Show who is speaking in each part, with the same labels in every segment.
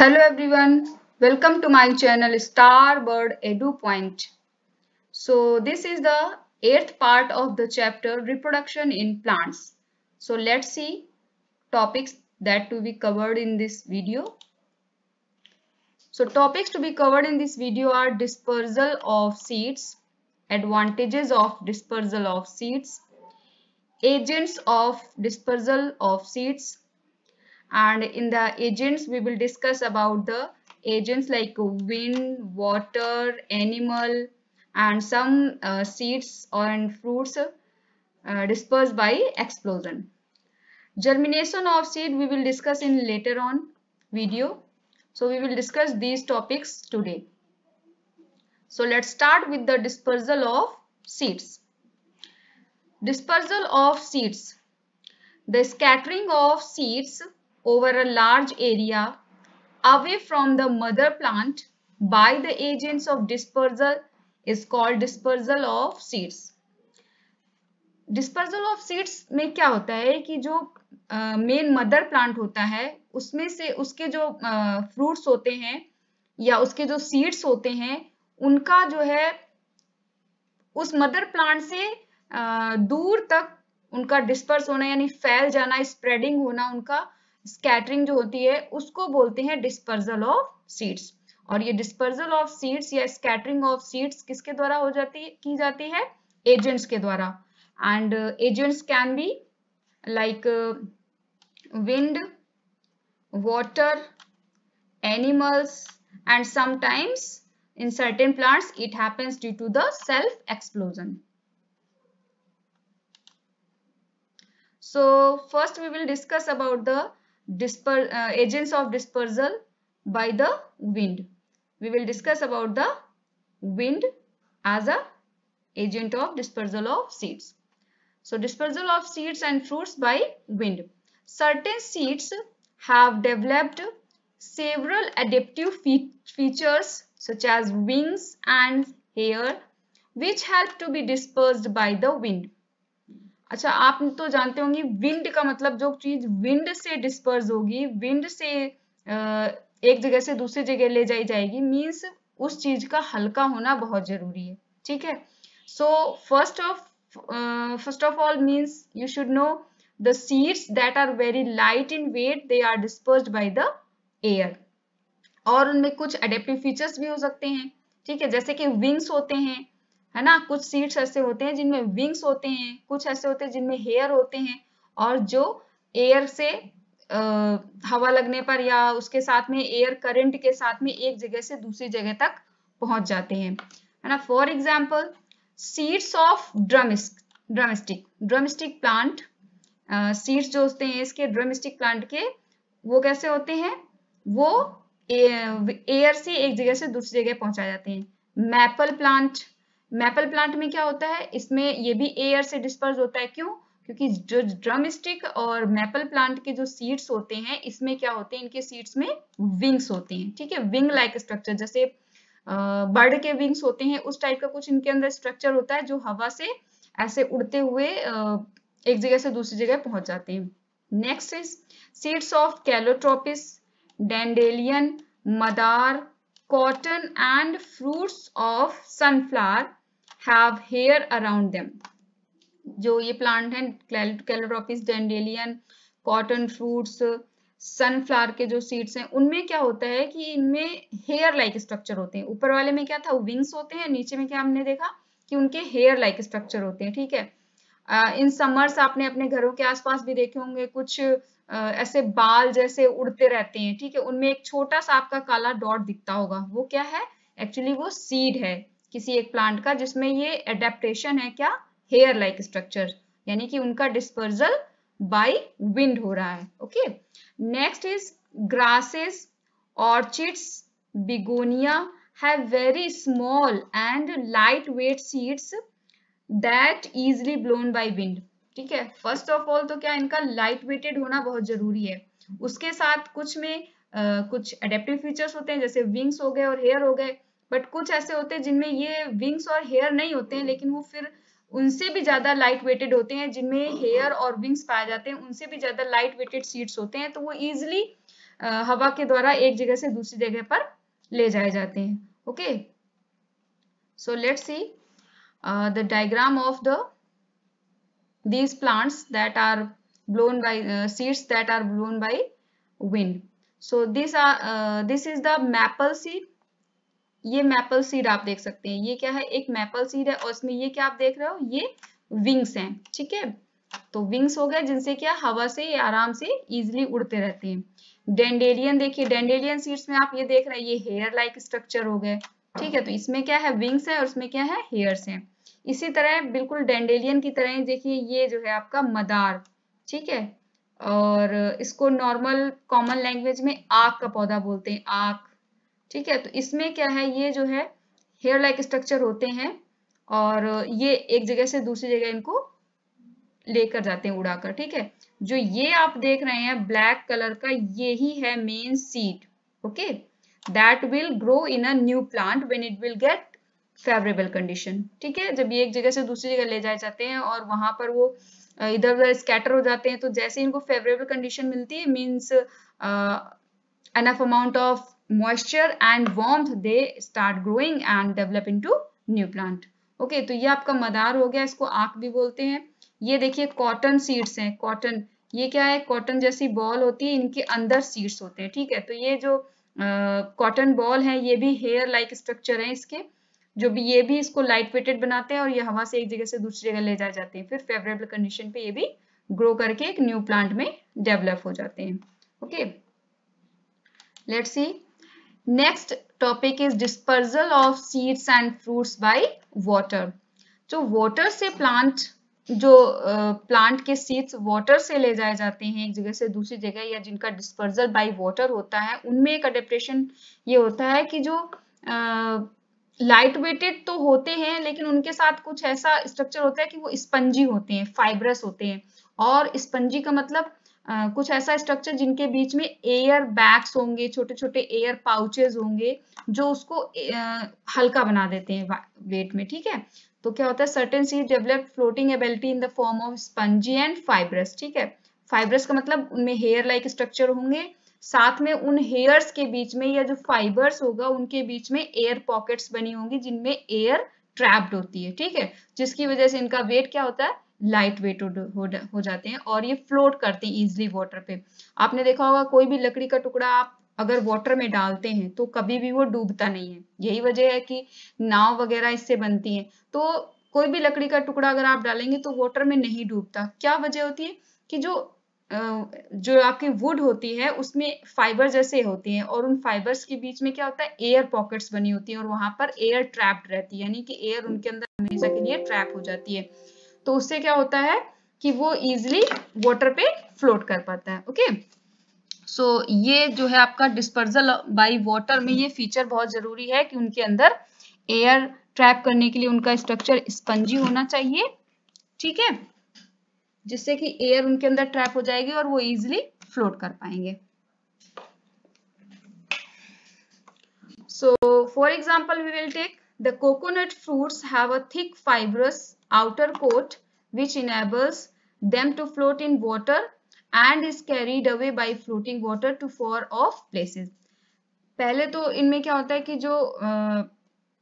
Speaker 1: Hello everyone, welcome to my channel Starbird EduPoint. So this is the eighth part of the chapter reproduction in plants. So let's see topics that to be covered in this video. So topics to be covered in this video are dispersal of seeds, advantages of dispersal of seeds, agents of dispersal of seeds, and in the agents we will discuss about the agents like wind water animal and some uh, seeds and fruits uh, dispersed by explosion germination of seed we will discuss in later on video so we will discuss these topics today so let's start with the dispersal of seeds dispersal of seeds the scattering of seeds over a large area away from the mother plant by the agents of dispersal is called dispersal of seeds. Dispersal of seeds में क्या होता है कि जो main mother plant होता है उसमें से उसके जो फ्रूट्स uh, होते हैं या उसके जो सीड्स होते हैं उनका जो है उस मदर प्लांट से uh, दूर तक उनका डिस्पर्स होना यानी फैल जाना स्प्रेडिंग होना उनका स्कैटरिंग जो होती है उसको बोलते हैं डिस्पर्जल ऑफ सीड्स और ये डिस्पर्जल ऑफ सीड्स या स्कैटरिंग ऑफ सीड्स किसके द्वारा हो जाती है की जाती है एजेंट्स के द्वारा and agents can be like wind water animals and sometimes in certain plants it happens due to the self explosion so first we will discuss about the disper uh, agents of dispersal by the wind. We will discuss about the wind as a agent of dispersal of seeds. So dispersal of seeds and fruits by wind. Certain seeds have developed several adaptive fe features such as wings and hair which help to be dispersed by the wind. अच्छा आप तो जानते होंगे wind का मतलब जो चीज wind से डिस्पर्स होगी विंड से एक जगह से दूसरी जगह ले जाई जाएगी मीन्स उस चीज का हल्का होना बहुत जरूरी है ठीक है so first of first of all means you should know the seeds that are very light in weight they are disperse by the air और उनमें कुछ अडेप्टिव फीचर्स भी हो सकते हैं ठीक है जैसे कि विंग्स होते हैं है ना कुछ सीड्स ऐसे होते हैं जिनमें विंग्स होते हैं कुछ ऐसे होते हैं जिनमें हेयर होते हैं और जो एयर से आ, हवा लगने पर या उसके साथ में एयर करंट के साथ में एक जगह से दूसरी जगह तक पहुंच जाते हैं है ना for example seeds of drumstick drumstick drumstick plant seeds जो होते हैं इसके ड्रमिस्टिक प्लांट के वो कैसे होते हैं वो एयर से एक जगह से दूसरी जगह पहुंचा जाते हैं मैपल प्लांट मैपल प्लांट में क्या होता है इसमें ये भी एयर से डिस्पर्स होता है क्यों क्योंकि जो ड्रम स्टिक और मैपल प्लांट के जो सीड्स होते हैं इसमें क्या होते हैं इनके सीड्स में विंग्स होते हैं ठीक है विंग लाइक स्ट्रक्चर जैसे बर्ड के विंग्स होते हैं उस टाइप का कुछ इनके अंदर स्ट्रक्चर होता है जो हवा से ऐसे उड़ते हुए एक जगह से दूसरी जगह पहुंच जाते हैं next is seeds of calotropis dandelion madar cotton and fruits of sunflower have hair around them जो ये प्लांट हैं calotropis dandelion cotton fruits sunflower के जो सीड्स हैं उनमें क्या होता है कि इनमें हेयर लाइक स्ट्रक्चर होते हैं ऊपर वाले में क्या था विंग्स होते हैं नीचे में क्या हमने देखा कि उनके हेयर लाइक स्ट्रक्चर होते हैं ठीक है इन समर्स आपने अपने घरों के आसपास भी देखे होंगे कुछ ऐसे बाल जैसे उड़ते रहते हैं ठीक है उनमें एक छोटा सा आपका काला डॉट दिखता होगा वो क्या है एक्चुअली वो सीड है किसी एक प्लांट का जिसमें ये एडेप्टेशन है क्या हेयर लाइक स्ट्रक्चर यानी कि उनका डिस्पर्जल बाय विंड हो रहा है okay next is grasses orchids begonia have very small and light weight seeds that easily blown by wind ठीक है फर्स्ट ऑफ ऑल तो क्या इनका लाइट वेटेड होना बहुत जरूरी है उसके साथ कुछ में आ, कुछ एडेप्टिव फीचर्स होते हैं जैसे विंग्स हो गए और हेयर हो गए बट कुछ ऐसे होते हैं जिनमें ये विंग्स और हेयर नहीं होते हैं लेकिन वो फिर उनसे भी ज्यादा लाइट वेटेड होते हैं जिनमें हेयर और विंग्स पाए जाते हैं उनसे भी ज्यादा लाइट वेटेड सीड्स होते हैं तो वो इजिली हवा के द्वारा एक जगह से दूसरी जगह पर ले जाए जाते हैं okay so let see the diagram of the these plants that are blown by seeds that are blown by wind so this are this is the maple seed ये मैपल सीड आप देख सकते हैं ये क्या है एक मैपल सीड है और इसमें ये क्या आप देख रहे हो ये विंग्स हैं ठीक है तो विंग्स हो गए जिनसे क्या हवा से ये आराम से इजिली उड़ते रहते हैं डेंडेलियन देखिए डेंडेलियन सीड्स में आप ये देख रहे हैं ये हेयर लाइक स्ट्रक्चर हो गए ठीक है तो इसमें क्या है विंग्स है और इसमें क्या है हेयर्स है इसी तरह बिल्कुल डेंडेलियन की तरह देखिए ये जो है आपका मदार ठीक है और इसको नॉर्मल कॉमन लैंग्वेज में आग का पौधा बोलते हैं आग ठीक है तो इसमें क्या है ये जो है हेयर लाइक स्ट्रक्चर होते हैं और ये एक जगह से दूसरी जगह इनको लेकर जाते हैं उड़ाकर ठीक है जो ये आप देख रहे हैं ब्लैक कलर का ये ही है main seed okay that will grow in a new plant when it will get favourable condition ठीक है जब ये एक जगह से दूसरी जगह ले जाए जाते हैं और वहां पर वो इधर उधर स्कैटर हो जाते हैं तो जैसे इनको फेवरेबल कंडीशन मिलती है means enough amount of moisture and warmth they start growing and develop into new plant. Okay okay, तो ये आपका मदार हो गया इसको आंख भी बोलते हैं ये देखिए कॉटन सीड्स हैं कॉटन ये क्या है कॉटन जैसी बॉल होती है इनके अंदर सीड्स होते हैं ठीक है तो ये जो कॉटन बॉल है ये भी हेयर लाइक स्ट्रक्चर है इसके जो भी ये भी इसको लाइट वेटेड बनाते हैं और ये हवा से एक जगह से दूसरी जगह ले जाए जाते हैं फिर फेवरेबल कंडीशन पे ये भी ग्रो करके एक न्यू प्लांट में डेवलप हो जाते हैं okay let's see next topic is dispersal of seeds and fruits by water जो वाटर से प्लांट जो प्लांट के सीड्स वाटर से ले जाए जाते हैं एक जगह से दूसरी जगह या जिनका डिस्पर्जल बाय वाटर होता है उनमें एक अडेप्टेशन ये होता है कि जो लाइट uh, वेटेड तो होते हैं लेकिन उनके साथ कुछ ऐसा स्ट्रक्चर होता है कि वो स्पंजी होते हैं फाइब्रस होते हैं और स्पंजी का मतलब कुछ ऐसा स्ट्रक्चर जिनके बीच में एयर बैग्स होंगे छोटे छोटे एयर पाउचेज होंगे जो उसको uh, हल्का बना देते हैं वेट में ठीक है तो क्या होता है certain see develop floating ability in the form of spongy and fibrous ठीक है फाइब्रस का मतलब उनमें हेयर लाइक स्ट्रक्चर होंगे साथ में उन हेयर्स के बीच में या जो फाइबर्स होगा उनके बीच में एयर पॉकेट्स बनी होंगी जिनमें एयर ट्रैप्ड होती है ठीक है जिसकी वजह से इनका वेट क्या होता है लाइट वेट हो जाते हैं और ये फ्लोट करते हैं इजिली वाटर पे आपने देखा होगा कोई भी लकड़ी का टुकड़ा आप अगर वाटर में डालते हैं तो कभी भी वो डूबता नहीं है यही वजह है कि नाव वगैरह इससे बनती है तो कोई भी लकड़ी का टुकड़ा अगर आप डालेंगे तो वाटर में नहीं डूबता क्या वजह होती है कि जो जो आपकी वुड होती है उसमें फाइबर जैसे होती हैं और उन फाइबर्स के बीच में क्या होता है एयर पॉकेट्स बनी होती हैं और वहां पर एयर ट्रैप्ड रहती है यानी कि एयर उनके अंदर हमेशा के लिए ट्रैप हो जाती है तो उससे क्या होता है कि वो इजिली वॉटर पे फ्लोट कर पाता है ओके सो so, ये जो है आपका डिस्पर्जल बाई वॉटर में ये फीचर बहुत जरूरी है कि उनके अंदर एयर ट्रैप करने के लिए उनका स्ट्रक्चर स्पंजी होना चाहिए ठीक है जिससे कि एयर उनके अंदर ट्रैप हो जाएगी और वो इजिली फ्लोट कर पाएंगे so for example we will take the coconut fruit है thick thick outer coat which enables them to float in water and is carried away by floating water to far off places. पहले तो इनमें क्या होता है कि जो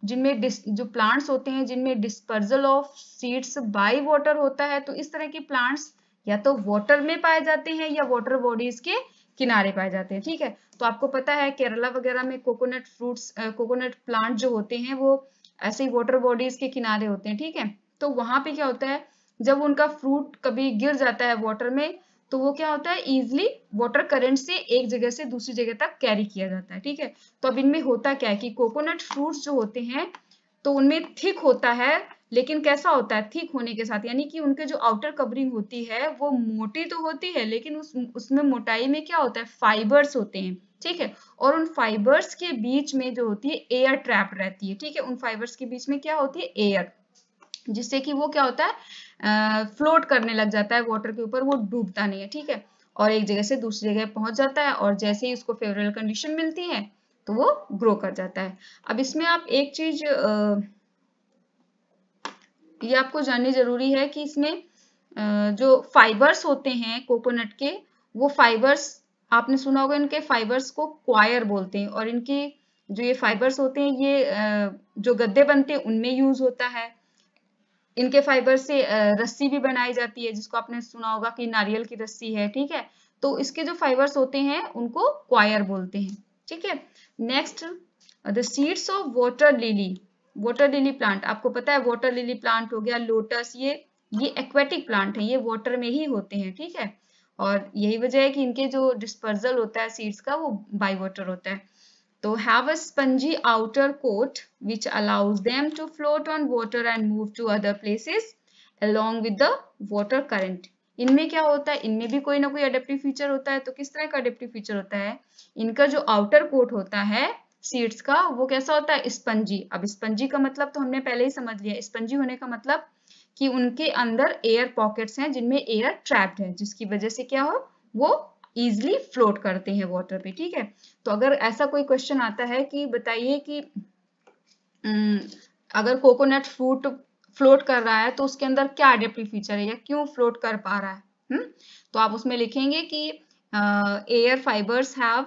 Speaker 1: जिनमें जो प्लांट्स होते हैं जिनमें dispersal of seeds by water होता है तो इस तरह के प्लांट्स या तो वाटर में पाए जाते हैं या वाटर बॉडीज के किनारे पाए जाते हैं ठीक है तो आपको पता है केरला वगैरह में कोकोनट फ्रूट्स कोकोनट प्लांट जो होते हैं वो ऐसे ही वाटर बॉडीज के किनारे होते हैं ठीक है तो वहां पे क्या होता है जब उनका फ्रूट कभी गिर जाता है वाटर में तो वो क्या होता है इजिली वाटर करंट से एक जगह से दूसरी जगह तक कैरी किया जाता है ठीक है तो अब इनमें होता क्या है कि कोकोनट फ्रूट्स जो होते हैं तो उनमें थिक होता है लेकिन कैसा होता है थिक होने के साथ यानी कि उनके जो आउटर कवरिंग होती है वो मोटी तो होती है लेकिन उस उसमें मोटाई में क्या होता है फाइबर्स होते हैं ठीक है और उन फाइबर्स के बीच में जो होती है एयर ट्रैप रहती है ठीक है उन फाइबर्स के बीच में क्या होती है एयर जिससे कि वो क्या होता है फ्लोट करने लग जाता है वाटर के ऊपर वो डूबता नहीं है ठीक है और एक जगह से दूसरी जगह पहुंच जाता है और जैसे ही उसको फेवरेबल कंडीशन मिलती है तो वो ग्रो कर जाता है अब इसमें आप एक चीज ये आपको जाननी जरूरी है कि इसमें जो फाइबर्स होते हैं कोकोनट के वो फाइबर्स आपने सुना होगा इनके फाइबर्स को क्वायर बोलते हैं और इनकी जो ये फाइबर्स होते हैं ये जो गद्दे बनते हैं उनमें यूज होता है इनके फाइबर से रस्सी भी बनाई जाती है जिसको आपने सुना होगा कि नारियल की रस्सी है ठीक है तो इसके जो फाइबर्स होते हैं उनको क्वायर बोलते हैं ठीक है next the seeds of water lily water lily plant आपको पता है वाटर लिली प्लांट हो गया लोटस ये ये एक्वेटिक प्लांट है ये वॉटर में ही होते हैं ठीक है और यही वजह है कि इनके जो डिस्पर्जल होता है सीड्स का वो बाई वॉटर होता है तो have a spongy outer coat which allows them to float on water and move to other places along with the water current इनमें क्या होता है इनमें भी कोई ना कोई अडेप्टिव फीचर होता है तो किस तरह का अडेप्टिव फीचर होता है इनका जो आउटर कोट होता है सीड्स का वो कैसा होता है स्पंजी अब स्पंजी का मतलब तो हमने पहले ही समझ लिया स्पंजी होने का मतलब कि उनके अंदर एयर पॉकेट्स हैं जिनमें एयर ट्रैप्ड है जिसकी वजह से क्या हो वो इजिली फ्लोट करते हैं वॉटर पे ठीक है तो अगर ऐसा कोई क्वेश्चन आता है कि बताइए कि अगर कोकोनट फ्रूट फ्लोट कर रहा है तो उसके अंदर क्या एडेप्टिव फीचर है या क्यों फ्लोट कर पा रहा है हुँ? तो आप उसमें लिखेंगे कि air fibres have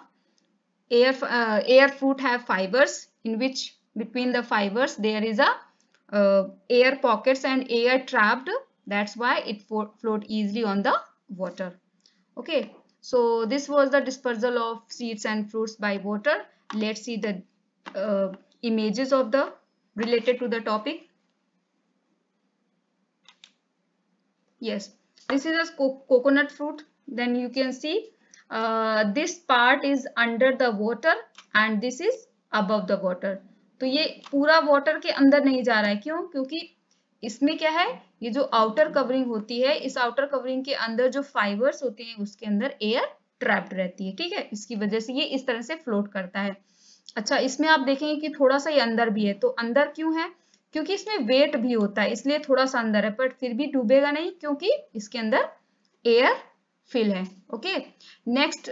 Speaker 1: air air fruit have fibres in which between the fibres there is a air pockets and air trapped that's why it float float on the the okay okay So this was the dispersal of seeds and fruits by water. Let's see the uh, images of the related to the topic. Yes, this is a co coconut fruit. Then you can see uh, this part is under the water and this is above the water. तो ये पूरा water के अंदर नहीं जा रहा है क्यों क्योंकि इसमें क्या है ये जो आउटर कवरिंग होती है इस आउटर कवरिंग के अंदर जो फाइबर्स होते हैं उसके अंदर एयर ट्रैप्ड रहती है ठीक है इसकी वजह से ये इस तरह से फ्लोट करता है अच्छा इसमें आप देखेंगे कि थोड़ा सा ये अंदर भी है तो अंदर क्यों है क्योंकि इसमें वेट भी होता है इसलिए थोड़ा सा अंदर है बट फिर भी डूबेगा नहीं क्योंकि इसके अंदर एयर फिल है okay next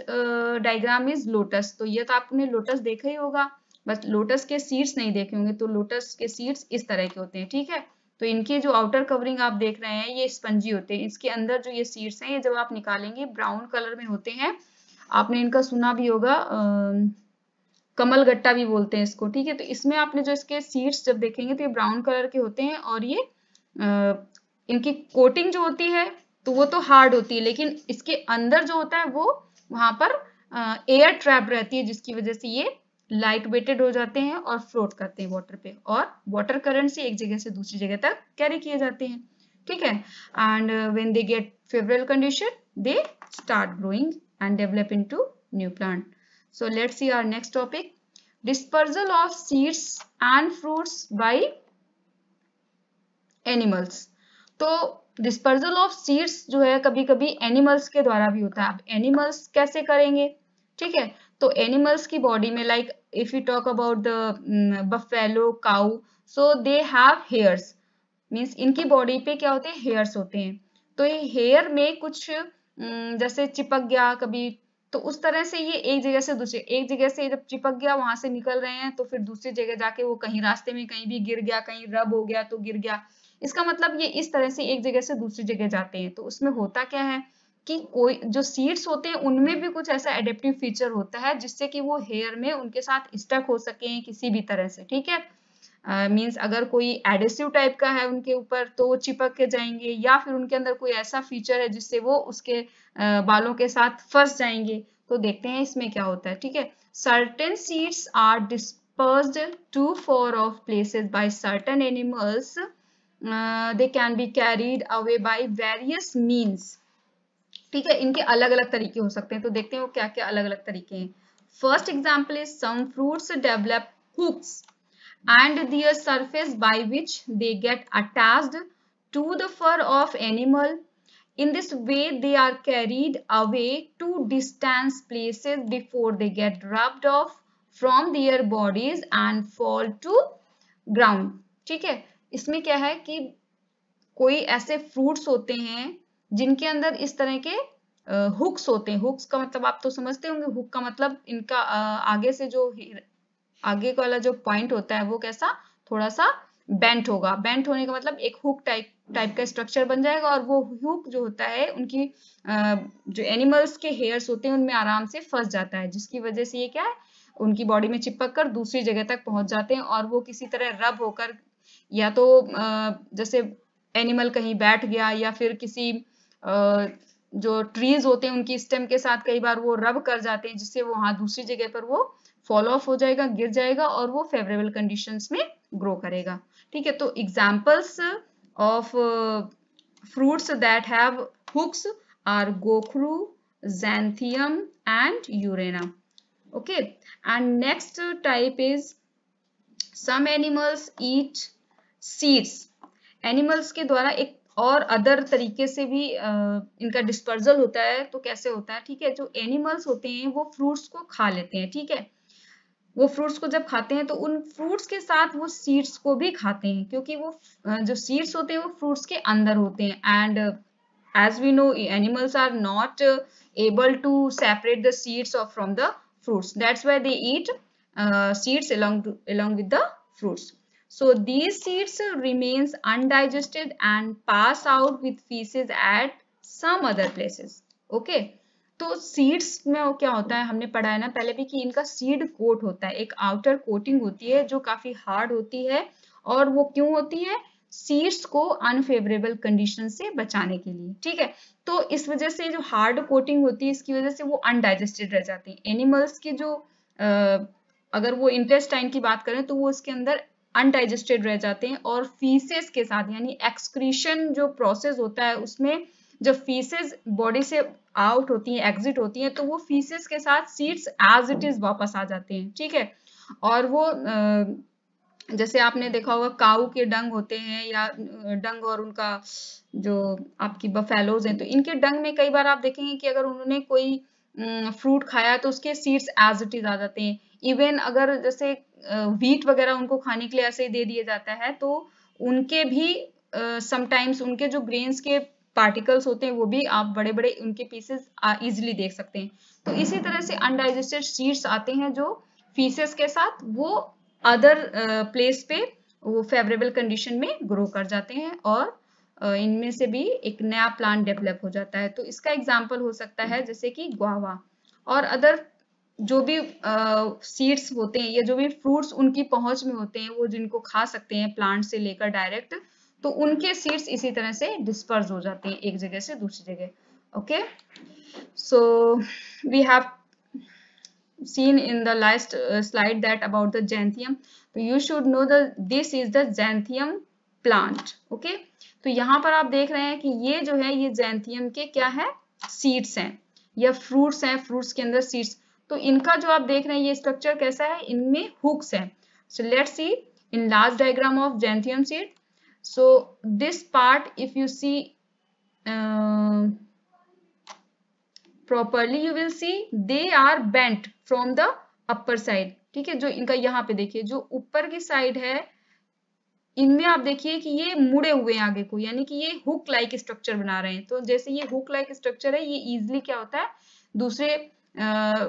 Speaker 1: diagram is lotus तो ये तो आपने लोटस देखा ही होगा बस लोटस के सीड्स नहीं देखे होंगे तो लोटस के सीड्स इस तरह के होते हैं ठीक है तो इनके जो आउटर कवरिंग आप देख रहे हैं ये स्पंजी होते हैं इसके अंदर जो ये सीड्स हैं ये जब आप निकालेंगे ब्राउन कलर में होते हैं आपने इनका सुना भी होगा कमल गट्टा भी बोलते हैं इसको ठीक है तो इसमें आपने जो इसके सीड्स जब देखेंगे तो ये ब्राउन कलर के होते हैं और ये आ, इनकी कोटिंग जो होती है तो वो तो हार्ड होती है लेकिन इसके अंदर जो होता है वो वहां पर एयर ट्रैप रहती है जिसकी वजह से ये लाइट वेटेड हो जाते हैं और फ्लोट करते हैं वाटर पे और वाटर करंट से एक जगह से दूसरी जगह तक कैरी किए जाते हैं ठीक है and when they get favourable condition they start growing and develop into new plant so let see our next topic dispersal of seeds and fruits by animals तो डिस्पर्जल ऑफ सीड्स जो है कभी कभी एनिमल्स के द्वारा भी होता है एनिमल्स कैसे करेंगे ठीक है तो एनिमल्स की बॉडी में like if we talk about the um, buffalo cow so they have hairs means इनकी बॉडी पे क्या होते हैं hairs होते हैं तो ये हेयर में कुछ mm, जैसे चिपक गया कभी तो उस तरह से ये एक जगह से दूसरे एक जगह से जब चिपक गया वहां से निकल रहे हैं तो फिर दूसरी जगह जाके वो कहीं रास्ते में कहीं भी गिर गया कहीं रब हो गया तो गिर गया इसका मतलब ये इस तरह से एक जगह से दूसरी जगह जाते हैं तो उसमें होता क्या है कि कोई जो सीड्स होते हैं उनमें भी कुछ ऐसा एडेप्टिव फीचर होता है जिससे कि वो हेयर में उनके साथ स्टक हो सके किसी भी तरह से ठीक है मीन्स uh, अगर कोई एडेसिव टाइप का है उनके ऊपर तो वो चिपक के जाएंगे या फिर उनके अंदर कोई ऐसा फीचर है जिससे वो उसके बालों के साथ फंस जाएंगे तो देखते हैं इसमें क्या होता है ठीक है certain seeds are disperse to far of places by certain animals they can be carried away by various means ठीक है इनके अलग अलग तरीके हो सकते हैं तो देखते हैं वो क्या क्या अलग अलग तरीके हैं first example is smooth develop hooks and their surface by which they get attach to the fur of animal in this way they are carried away to distance places before they get dropped off from their bodies and fall to ground ठीक है इसमें क्या है कि कोई ऐसे fruits होते हैं जिनके अंदर इस तरह के हुक्स होते हैं हुक्स का मतलब आप तो समझते होंगे हुक का मतलब इनका आगे से जो आगे वाला जो पॉइंट होता है वो कैसा थोड़ा सा बेंट होगा बेंट होने का मतलब एक हुक टाइप टाइप का स्ट्रक्चर बन जाएगा और वो हुक जो होता है उनकी जो एनिमल्स के हेयर्स होते हैं उनमें आराम से फंस जाता है जिसकी वजह से ये क्या है उनकी बॉडी में चिपक कर दूसरी जगह तक पहुंच जाते हैं और वो किसी तरह रब होकर या तो जैसे एनिमल कहीं बैठ गया या फिर किसी जो ट्रीज होते हैं उनकी स्टेम के साथ कई बार वो रब कर जाते हैं जिससे वो हाँ दूसरी जगह पर वो फॉल ऑफ हो जाएगा गिर जाएगा और वो फेवरेबल कंडीशन में ग्रो करेगा ठीक है तो examples of fruits that have hooks are gokhru xanthium and urena okay and next type is some animals eat seeds animals के द्वारा एक और अदर तरीके से भी इनका डिस्पर्जल होता है तो कैसे होता है ठीक है जो एनिमल्स होते हैं वो फ्रूट्स को खा लेते हैं ठीक है वो फ्रूट्स को जब खाते हैं तो उन फ्रूट्स के साथ वो सीड्स को भी खाते हैं क्योंकि वो जो सीड्स होते हैं वो फ्रूट्स के अंदर होते हैं and as we know animals are not able to separate the seeds from the fruits that's why they eat seeds eat uh, with the fruits So these seeds remains undigested and pass out with feces at some other places. Okay. तो seeds में वो क्या होता है हमने पढ़ा है ना पहले भी कि इनका सीड कोट होता है एक आउटर कोटिंग होती है जो काफी हार्ड होती है और वो क्यों होती है सीड्स को अनफेवरेबल कंडीशन से बचाने के लिए ठीक है तो इस वजह से जो हार्ड कोटिंग होती है इसकी वजह से वो अनडाइजेस्टेड रह जाती है एनिमल्स के जो अगर वो इंटेस्टाइन की बात करें तो वो उसके अंदर अनडाइजेस्टेड रह जाते हैं और फीसेस के साथ यानी एक्सक्रीशन जो प्रोसेस होता है उसमें जब फीसेस बॉडी से आउट होती हैं एग्जिट होती हैं तो वो फीसेस के साथ सीड्स एज इट इज वापस आ जाते हैं ठीक है और वो जैसे आपने देखा होगा काऊ के डंग होते हैं या डंग और उनका जो आपकी बफेलोज हैं तो इनके डंग में कई बार आप देखेंगे कि अगर उन्होंने कोई फ्रूट खाया तो उसके सीड्स एज इट इज आ जाते हैं इवन अगर जैसे व्हीट वगैरह उनको खाने के लिए ऐसे ही दे दिया जाता है तो उनके भी समटाइम्स uh, उनके जो ग्रेन्स के पार्टिकल्स होते हैं वो भी आप बड़े बड़े उनके पीसेस इजिली देख सकते हैं तो इसी तरह से अनडाइजेस्टेड सीड्स आते हैं जो फीसेस के साथ वो अदर प्लेस uh, पे वो फेवरेबल कंडीशन में ग्रो कर जाते हैं और uh, इनमें से भी एक नया प्लांट डेवलप हो जाता है तो इसका एग्जाम्पल हो सकता है जैसे कि ग्वावा और अदर जो भी सीड्स होते हैं या जो भी फ्रूट्स उनकी पहुंच में होते हैं वो जिनको खा सकते हैं प्लांट से लेकर डायरेक्ट तो उनके सीड्स इसी तरह से डिस्पर्स हो जाते हैं एक जगह से दूसरी जगह okay so we have seen in the last slide that about the the you uh, तो know the this is the is plant okay तो यहाँ पर आप देख रहे हैं कि ये जो है ये जैंथियम के क्या है सीड्स हैं या फ्रूट्स हैं फ्रूट्स के अंदर सीड्स तो इनका जो आप देख रहे हैं ये स्ट्रक्चर कैसा है इनमें हुक्स है so let's see in last diagram of xanthium seed so this part if you see properly you will see they are bent from the upper side ठीक है जो इनका यहाँ पे देखिए जो ऊपर की साइड है इनमें आप देखिए कि ये मुड़े हुए हैं आगे को यानी कि ये हुक लाइक स्ट्रक्चर बना रहे हैं तो जैसे ये हुक लाइक स्ट्रक्चर है ये इजिली क्या होता है दूसरे uh,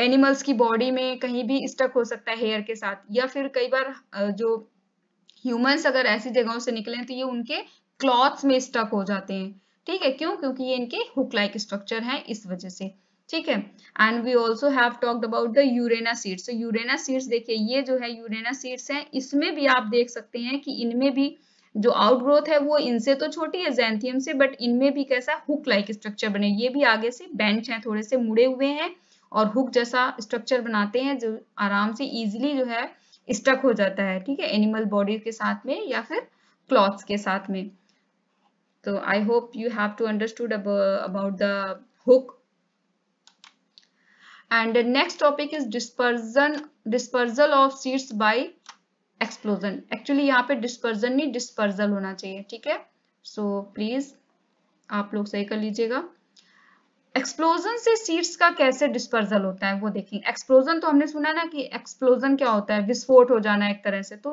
Speaker 1: एनिमल्स की बॉडी में कहीं भी स्टक हो सकता है हेयर के साथ या फिर कई बार जो ह्यूमंस अगर ऐसी जगहों से निकले तो ये उनके क्लॉथ्स में स्टक हो जाते हैं ठीक है क्यों क्योंकि ये इनके हुक लाइक स्ट्रक्चर है इस वजह से ठीक है and we also have talked about the urena seeds तो यूरेना सीड्स देखिए ये जो है यूरेना सीड्स हैं इसमें भी आप देख सकते हैं कि इनमें भी जो आउटग्रोथ है वो इनसे तो छोटी है जैंथियम से बट इनमें भी कैसा हुक लाइक स्ट्रक्चर बने ये भी आगे से बेंच हैं थोड़े से मुड़े हुए हैं और हुक जैसा स्ट्रक्चर बनाते हैं जो आराम से इजीली जो है स्टक हो जाता है ठीक है एनिमल बॉडी के साथ में या फिर क्लॉथ के साथ में तो I hope you have to understood about the hook and next topic is dispersion dispersal of seeds by explosion actually यहाँ पे डिस्पर्जन नहीं डिस्पर्जल होना चाहिए ठीक है सो so प्लीज आप लोग सही कर लीजिएगा एक्सप्लोजन से सीड्स का कैसे डिस्पर्जल होता है वो देखेंगे एक्सप्लोजन तो हमने सुना ना कि एक्सप्लोजन क्या होता है विस्फोट हो जाना एक तरह से तो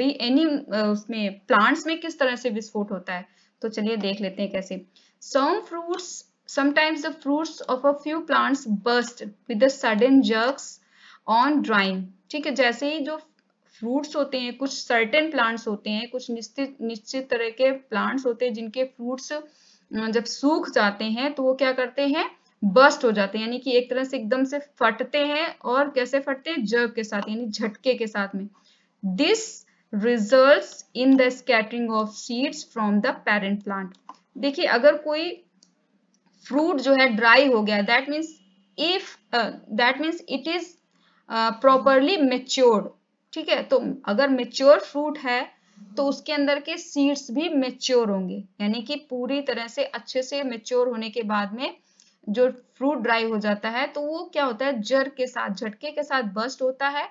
Speaker 1: भाई एनी उसमें प्लांट्स में किस तरह से विस्फोट होता है तो चलिए देख लेते हैं कैसे some fruits sometimes the fruits of a few plants burst with a sudden jerks on drying ठीक है जैसे ही जो फ्रूट्स होते हैं कुछ सर्टेन प्लांट्स होते हैं कुछ निश्चित निश्चित तरह के प्लांट्स होते हैं जिनके फ्रूट्स जब सूख जाते हैं तो वो क्या करते हैं बस्ट हो जाते हैं यानी कि एक तरह से एकदम से फटते हैं और कैसे फटते हैं जर्ब के साथ यानी झटके के साथ में this result in the scattering of seeds from the parent plant देखिए अगर कोई फ्रूट जो है ड्राई हो गया that means if that means it is properly matured ठीक है तो अगर मेच्योर फ्रूट है तो उसके अंदर के सीड्स भी मेच्योर होंगे यानी कि पूरी तरह से अच्छे से मेच्योर होने के बाद में जो फ्रूट ड्राई हो जाता है तो वो क्या होता है जर के साथ झटके के साथ बस्ट होता है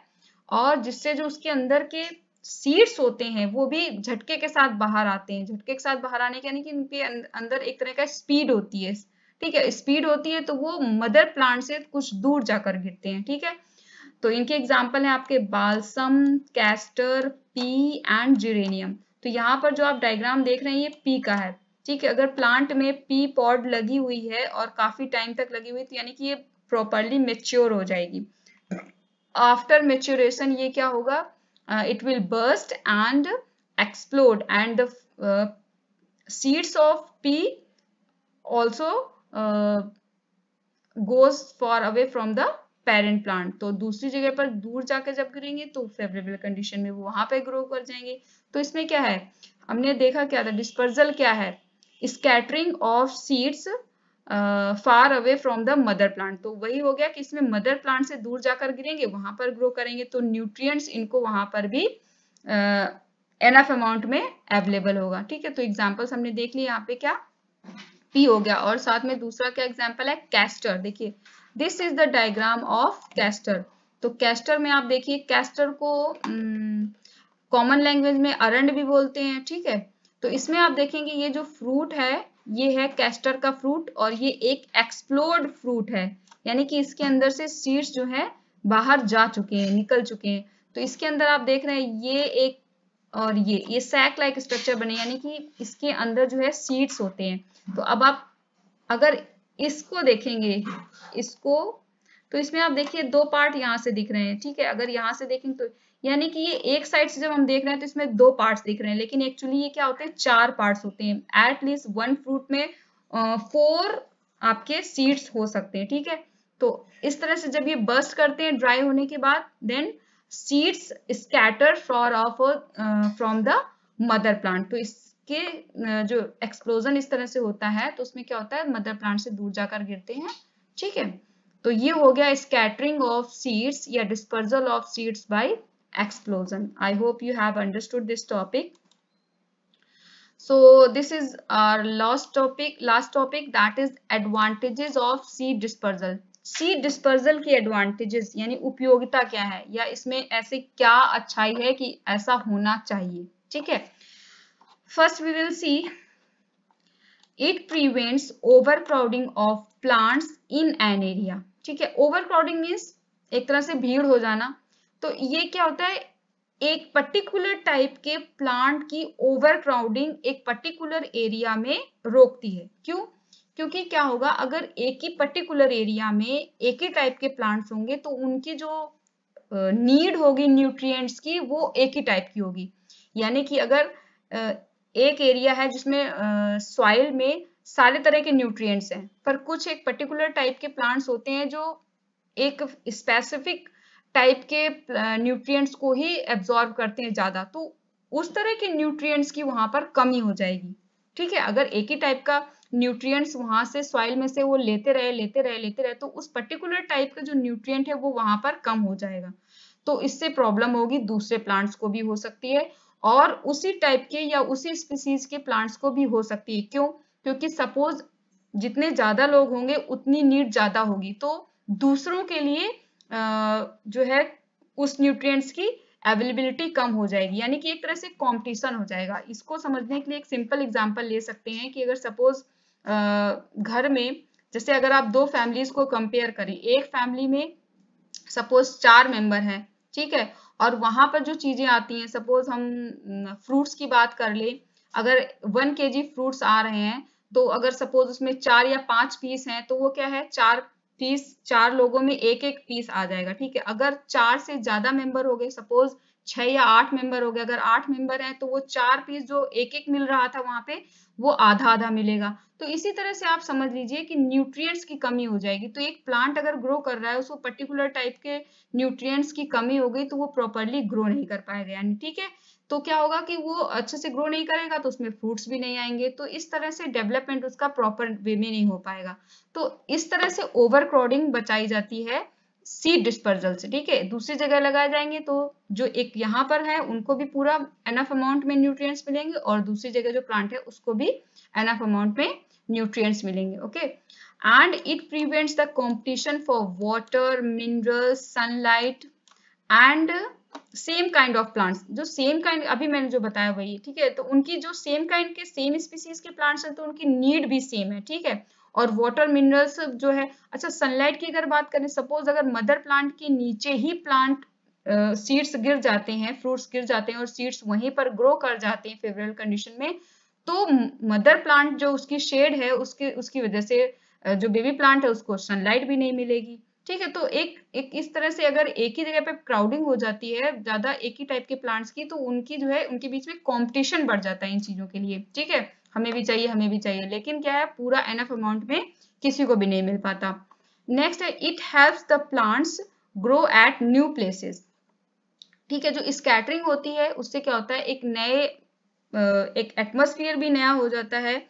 Speaker 1: और जिससे जो उसके अंदर के सीड्स होते हैं वो भी झटके के साथ बाहर आते हैं झटके के साथ बाहर आने के यानी कि उनके अं-, अंदर एक तरह का स्पीड होती है ठीक है स्पीड होती है तो वो मदर प्लांट से कुछ दूर जाकर गिरते हैं ठीक है तो इनके एग्जाम्पल है आपके balsam castor pea and geranium तो यहाँ पर जो आप डायग्राम देख रहे हैं ये पी का है ठीक है अगर प्लांट में पी पॉड लगी हुई है और काफी टाइम तक लगी हुई तो यानी कि ये प्रॉपरली मेच्योर हो जाएगी आफ्टर मेच्योरेशन ये क्या होगा it will burst and explode and seeds of pea also goes far away from the parent plant तो दूसरी जगह पर दूर जाकर जब करेंगे तो फेवरेबल कंडीशन में वो वहां पर ग्रो कर जाएंगे तो इसमें क्या है हमने देखा क्या था डिस्पर्जल क्या है scattering of seeds far away from the mother plant तो वही हो गया कि इसमें मदर प्लांट से दूर जाकर गिरेंगे वहां पर ग्रो करेंगे तो न्यूट्रिएंट्स इनको वहां पर भी एनफ uh, अमाउंट में अवेलेबल होगा ठीक है तो एग्जांपल्स हमने देख लिए यहाँ पे क्या पी हो गया और साथ में दूसरा क्या एग्जांपल है कैस्टर देखिए this is the diagram of castor तो कैस्टर में आप देखिए कैस्टर को कॉमन हम्म, लैंग्वेज में अरंड भी बोलते हैं ठीक है तो इसमें आप देखेंगे ये जो फ्रूट है ये है कैस्टर का फ्रूट और ये एक एक्सप्लोर्ड फ्रूट है यानी कि इसके अंदर से सीड्स जो है बाहर जा चुके हैं निकल चुके हैं तो इसके अंदर आप देख रहे हैं ये एक और ये ये सैक लाइक स्ट्रक्चर बने यानी कि इसके अंदर जो है सीड्स होते हैं तो अब आप अगर इसको देखेंगे इसको तो इसमें आप देखिए दो पार्ट यहाँ से दिख रहे हैं ठीक है अगर यहाँ से देखेंगे तो यानी कि ये एक साइड से जब हम देख रहे हैं तो इसमें दो पार्ट्स दिख रहे हैं लेकिन एक्चुअली ये क्या होते हैं चार पार्ट्स होते हैं एटलीस्ट वन फ्रूट में फोर आपके सीड्स हो सकते हैं ठीक है तो इस तरह से जब ये बस्ट करते हैं ड्राई होने के बाद then seeds scatter far off from the mother plant तो इस कि जो एक्सप्लोजन इस तरह से होता है तो उसमें क्या होता है मदर प्लांट से दूर जाकर गिरते हैं ठीक है तो ये हो गया स्कैटरिंग ऑफ सीड्स या dispersal of seeds by explosion I hope you have understood this topic so this is our last topic last topic that is advantages of seed dispersal seed dispersal की advantages यानी उपयोगिता क्या है या इसमें ऐसे क्या अच्छाई है कि ऐसा होना चाहिए ठीक है First we will see it prevents overcrowding of plants in an area. ठीक है overcrowding means एक तरह से भीड़ हो जाना तो ये क्या होता है एक पर्टिकुलर टाइप के प्लांट की ओवरक्राउडिंग एक पर्टिकुलर एरिया में रोकती है क्यों क्योंकि क्या होगा अगर एक ही पर्टिकुलर एरिया में एक ही टाइप के प्लांट्स होंगे तो उनकी जो नीड होगी न्यूट्रिएंट्स की वो एक ही टाइप की होगी यानी कि अगर एक एरिया है जिसमें सॉइल में सारे तरह के न्यूट्रिएंट्स हैं पर कुछ एक पर्टिकुलर टाइप के प्लांट्स होते हैं जो एक स्पेसिफिक टाइप के न्यूट्रिएंट्स को ही एब्जॉर्ब करते हैं ज़्यादा तो उस तरह के न्यूट्रिएंट्स की वहां पर कमी हो जाएगी ठीक है अगर एक ही टाइप का न्यूट्रिएंट्स वहां से सॉइल में से वो लेते रहे लेते रहे लेते रहे तो उस पर्टिकुलर टाइप का जो न्यूट्रिएंट है वो वहां पर कम हो जाएगा तो इससे प्रॉब्लम होगी दूसरे प्लांट्स को भी हो सकती है और उसी टाइप के या उसी स्पीसीज के प्लांट्स को भी हो सकती है क्यों क्योंकि सपोज जितने ज्यादा लोग होंगे उतनी नीड ज्यादा होगी तो दूसरों के लिए जो है उस न्यूट्रिएंट्स की अवेलेबिलिटी कम हो जाएगी यानी कि एक तरह से कंपटीशन हो जाएगा इसको समझने के लिए एक सिंपल एग्जांपल ले सकते हैं कि अगर सपोज घर में जैसे अगर आप दो फैमिलीज को कंपेयर करें एक फैमिली में सपोज चार मेंबर हैं ठीक है और वहां पर जो चीजें आती हैं सपोज हम फ्रूट्स की बात कर ले अगर वन के जी फ्रूट्स आ रहे हैं तो अगर सपोज उसमें चार या पांच पीस हैं तो वो क्या है चार पीस चार लोगों में एक एक पीस आ जाएगा ठीक है अगर चार से ज्यादा मेंबर हो गए सपोज छह या आठ मेंबर हो गए अगर आठ मेंबर हैं तो वो चार पीस जो एक एक मिल रहा था वहां पे वो आधा आधा मिलेगा तो इसी तरह से आप समझ लीजिए कि न्यूट्रिएंट्स की कमी हो जाएगी तो एक प्लांट अगर ग्रो कर रहा है उसको पर्टिकुलर टाइप के न्यूट्रिएंट्स की कमी हो गई तो वो प्रॉपरली ग्रो नहीं कर पाएगा यानी ठीक है तो क्या होगा कि वो अच्छे से ग्रो नहीं करेगा तो उसमें फ्रूट्स भी नहीं आएंगे तो इस तरह से डेवलपमेंट उसका प्रॉपर वे में नहीं हो पाएगा तो इस तरह से ओवर बचाई जाती है सीड डिस्पर्जल से ठीक है दूसरी जगह लगाए जाएंगे तो जो एक यहाँ पर है उनको भी पूरा एनफ अमाउंट में न्यूट्रिएंट्स मिलेंगे और दूसरी जगह जो प्लांट है उसको भी एनफ अमाउंट में न्यूट्रिएंट्स मिलेंगे okay and it prevents the competition for water minerals sunlight and same kind of plants जो सेम काइंड अभी मैंने जो बताया वही ठीक है तो उनकी जो सेम काइंड के सेम स्पीसीज के प्लांट्स हैं तो उनकी नीड भी सेम है ठीक है और वाटर मिनरल्स जो है अच्छा सनलाइट की अगर बात करें सपोज अगर मदर प्लांट के नीचे ही प्लांट सीड्स uh, गिर जाते हैं फ्रूट्स गिर जाते हैं और सीड्स वहीं पर ग्रो कर जाते हैं फेवरेबल कंडीशन में तो मदर प्लांट जो उसकी शेड है उसके उसकी वजह से जो बेबी प्लांट है उसको सनलाइट भी नहीं मिलेगी ठीक है तो एक एक इस तरह से अगर एक ही जगह पे क्राउडिंग हो जाती है ज्यादा एक ही टाइप के प्लांट्स की तो उनकी जो है उनके बीच में कंपटीशन बढ़ जाता है इन चीजों के लिए ठीक है हमें भी चाहिए हमें भी चाहिए लेकिन क्या है पूरा एनफ अमाउंट में किसी को भी नहीं मिल पाता नेक्स्ट है it help the plants grow at new places ठीक है जो स्कैटरिंग होती है उससे क्या होता है एक नए एक एटमोसफियर भी नया हो जाता है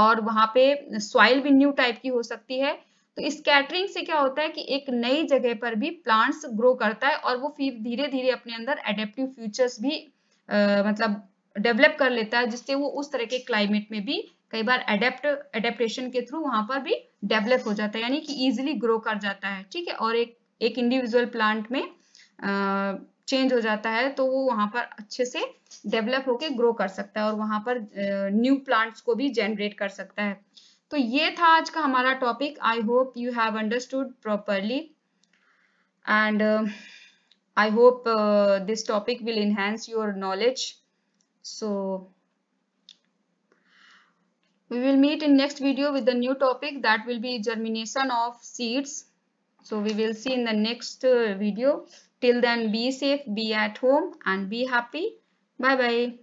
Speaker 1: और वहां पे सॉइल भी न्यू टाइप की हो सकती है तो स्कैटरिंग से क्या होता है कि एक नई जगह पर भी प्लांट्स ग्रो करता है और वो फिर धीरे धीरे अपने अंदर एडेप्टिव फ्यूचर्स भी आ, मतलब डेवलप कर लेता है जिससे वो उस तरह के क्लाइमेट में भी कई बार एडेप्ट एडेप्टेशन के थ्रू वहां पर भी डेवलप हो जाता है यानी कि इजिली ग्रो कर जाता है ठीक है और एक एक इंडिविजुअल प्लांट में चेंज हो जाता है तो वो वहां पर अच्छे से डेवलप होके ग्रो कर सकता है और वहां पर न्यू प्लांट्स को भी जनरेट कर सकता है तो ये था आज का हमारा topic I hope you have understood properly and I hope this topic will enhance your knowledge So we will meet in next video with the new topic that will be germination of seeds. So we will see in the next uh, video. Till then be safe, be at home and be happy. Bye bye.